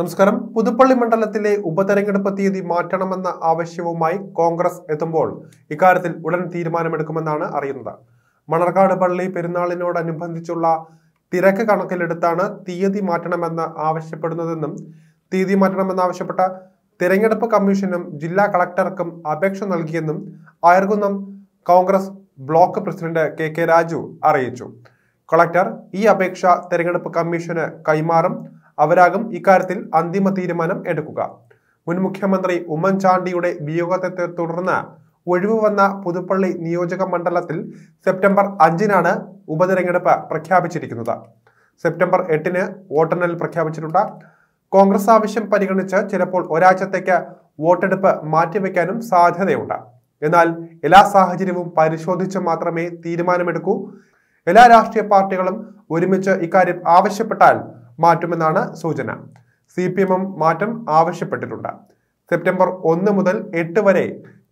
നമസ്കാരം പുതുപ്പള്ളി മണ്ഡലത്തിലെ ഉപതെരഞ്ഞെടുപ്പ് തീയതി മാറ്റണമെന്ന ആവശ്യവുമായി കോൺഗ്രസ് എത്തുമ്പോൾ ഇക്കാര്യത്തിൽ ഉടൻ തീരുമാനമെടുക്കുമെന്നാണ് അറിയുന്നത് മണർകാട് പള്ളി പെരുന്നാളിനോടനുബന്ധിച്ചുള്ള തിരക്ക് കണക്കിലെടുത്താണ് തീയതി മാറ്റണമെന്ന് ആവശ്യപ്പെടുന്നതെന്നും തീയതി മാറ്റണമെന്നാവശ്യപ്പെട്ട തിരഞ്ഞെടുപ്പ് കമ്മീഷനും ജില്ലാ കളക്ടർക്കും അപേക്ഷ നൽകിയെന്നും Ayarkunnam Congress block president K K Raju അറിയിച്ചു കളക്ടർ ഈ അപേക്ഷ തെരഞ്ഞെടുപ്പ് കമ്മീഷന് കൈമാറും അവരാകും ഇക്കാര്യത്തിൽ അന്തിമ തീരുമാനം എടുക്കുക മുൻ മുഖ്യമന്ത്രി ഉമ്മൻചാണ്ടിയുടെ വിയോഗത്തെ തുടർന്ന് ഒഴിവ് വന്ന പുതുപ്പള്ളി നിയോജക മണ്ഡലത്തിൽ സെപ്റ്റംബർ അഞ്ചിനാണ് ഉപതെരഞ്ഞെടുപ്പ് പ്രഖ്യാപിച്ചിരിക്കുന്നത് സെപ്റ്റംബർ എട്ടിന് വോട്ടെണ്ണൽ പ്രഖ്യാപിച്ചിട്ടുണ്ട് കോൺഗ്രസ് ആവശ്യം പരിഗണിച്ച് ചിലപ്പോൾ ഒരാഴ്ചത്തേക്ക് വോട്ടെടുപ്പ് മാറ്റിവെക്കാനും സാധ്യതയുണ്ട് എന്നാൽ എല്ലാ സാഹചര്യവും പരിശോധിച്ച് മാത്രമേ തീരുമാനമെടുക്കൂ എല്ലാ രാഷ്ട്രീയ പാർട്ടികളും ഒരുമിച്ച് ഇക്കാര്യം ആവശ്യപ്പെട്ടാൽ മാറ്റുമെന്നാണ് സൂചന സി പി എമ്മും മാറ്റം ആവശ്യപ്പെട്ടിട്ടുണ്ട് സെപ്റ്റംബർ ഒന്ന് മുതൽ എട്ട് വരെ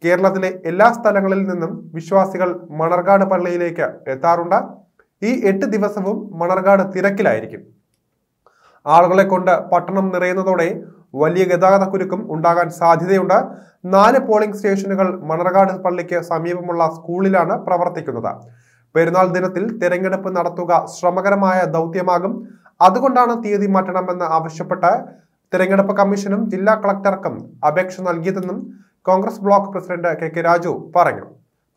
കേരളത്തിലെ എല്ലാ സ്ഥലങ്ങളിൽ നിന്നും വിശ്വാസികൾ മണർകാട് പള്ളിയിലേക്ക് എത്താറുണ്ട് ഈ എട്ട് ദിവസവും മണർകാട് തിരക്കിലായിരിക്കും ആളുകളെ കൊണ്ട് പട്ടണം നിറയുന്നതോടെ വലിയ ഗതാഗത കുരുക്കും ഉണ്ടാകാൻ സാധ്യതയുണ്ട് നാല് പോളിംഗ് സ്റ്റേഷനുകൾ മണർകാട് പള്ളിക്ക് സമീപമുള്ള സ്കൂളിലാണ് പ്രവർത്തിക്കുന്നത് പെരുന്നാൾ ദിനത്തിൽ തെരഞ്ഞെടുപ്പ് നടത്തുക ശ്രമകരമായ ദൗത്യമാകും അതുകൊണ്ടാണ് തീയതി മാറ്റണമെന്ന് ആവശ്യപ്പെട്ട് തിരഞ്ഞെടുപ്പ് കമ്മീഷനും ജില്ലാ കളക്ടർക്കും അപേക്ഷ നൽകിയതെന്നും Congress block president K K Raju പറഞ്ഞു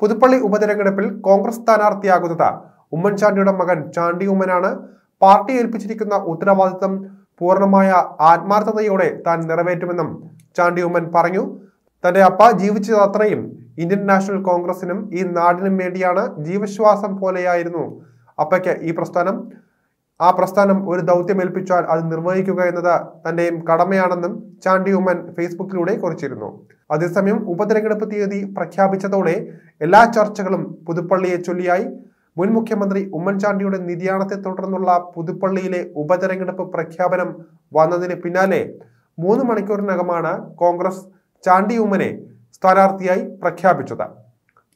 പുതുപ്പള്ളി ഉപതെരഞ്ഞെടുപ്പിൽ കോൺഗ്രസ് സ്ഥാനാർത്ഥിയാകുന്നത് ഉമ്മൻചാണ്ടിയുടെ മകൻ ചാണ്ടി ഉമ്മനാണ് പാർട്ടി ഏൽപ്പിച്ചിരിക്കുന്ന ഉത്തരവാദിത്തം പൂർണ്ണമായ ആത്മാർത്ഥതയോടെ താൻ നിറവേറ്റുമെന്നും ചാണ്ടി ഉമ്മൻ പറഞ്ഞു തന്റെ അപ്പ അത്രയും ഇന്ത്യൻ നാഷണൽ കോൺഗ്രസിനും ഈ നാടിനും വേണ്ടിയാണ് ജീവശ്വാസം പോലെയായിരുന്നു അപ്പയ്ക്ക് ഈ പ്രസ്ഥാനം ആ പ്രസ്ഥാനം ഒരു ദൗത്യം ഏൽപ്പിച്ചാൽ അത് നിർവഹിക്കുക എന്നത് തന്റെയും കടമയാണെന്നും ചാണ്ടി ഉമ്മൻ ഫേസ്ബുക്കിലൂടെ കുറിച്ചിരുന്നു അതേസമയം ഉപതെരഞ്ഞെടുപ്പ് തീയതി പ്രഖ്യാപിച്ചതോടെ എല്ലാ ചർച്ചകളും പുതുപ്പള്ളിയെ ചൊല്ലിയായി മുൻ മുഖ്യമന്ത്രി ഉമ്മൻചാണ്ടിയുടെ നിര്യാണത്തെ തുടർന്നുള്ള പുതുപ്പള്ളിയിലെ ഉപതെരഞ്ഞെടുപ്പ് പ്രഖ്യാപനം വന്നതിന് പിന്നാലെ മൂന്ന് മണിക്കൂറിനകമാണ് കോൺഗ്രസ് ചാണ്ടി ഉമ്മനെ സ്ഥാനാർത്ഥിയായി പ്രഖ്യാപിച്ചത്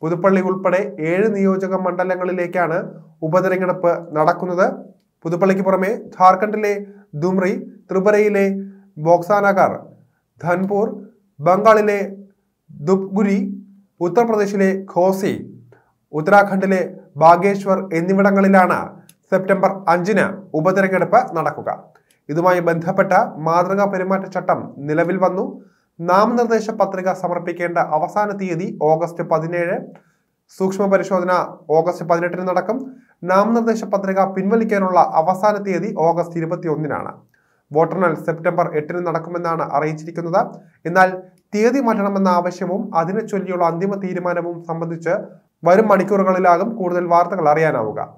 പുതുപ്പള്ളി ഉൾപ്പെടെ ഏഴ് നിയോജക മണ്ഡലങ്ങളിലേക്കാണ് ഉപതെരഞ്ഞെടുപ്പ് നടക്കുന്നത് പുതുപ്പള്ളിക്ക് പുറമെ ഝാർഖണ്ഡിലെ ദുംറി ത്രിപുരയിലെ ബോക്സാനഗർ ധൻപൂർ ബംഗാളിലെ ദുബ്ഗുരി ഉത്തർപ്രദേശിലെ ഖോസി ഉത്തരാഖണ്ഡിലെ ബാഗേശ്വർ എന്നിവിടങ്ങളിലാണ് സെപ്റ്റംബർ അഞ്ചിന് ഉപതെരഞ്ഞെടുപ്പ് നടക്കുക ഇതുമായി ബന്ധപ്പെട്ട മാതൃകാ പെരുമാറ്റച്ചട്ടം നിലവിൽ വന്നു നാമനിർദ്ദേശ പത്രിക സമർപ്പിക്കേണ്ട അവസാന തീയതി ഓഗസ്റ്റ് പതിനേഴ് സൂക്ഷ്മ പരിശോധന ഓഗസ്റ്റ് പതിനെട്ടിന് നടക്കും നാമനിർദ്ദേശ പത്രിക പിൻവലിക്കാനുള്ള അവസാന തീയതി ഓഗസ്റ്റ് ഇരുപത്തി ഒന്നിനാണ് വോട്ടെണ്ണൽ സെപ്റ്റംബർ എട്ടിന് നടക്കുമെന്നാണ് അറിയിച്ചിരിക്കുന്നത് എന്നാൽ തീയതി മാറ്റണമെന്ന ആവശ്യവും അതിനെ ചൊല്ലിയുള്ള അന്തിമ തീരുമാനവും സംബന്ധിച്ച് വരും മണിക്കൂറുകളിലാകും കൂടുതൽ വാർത്തകൾ അറിയാനാവുക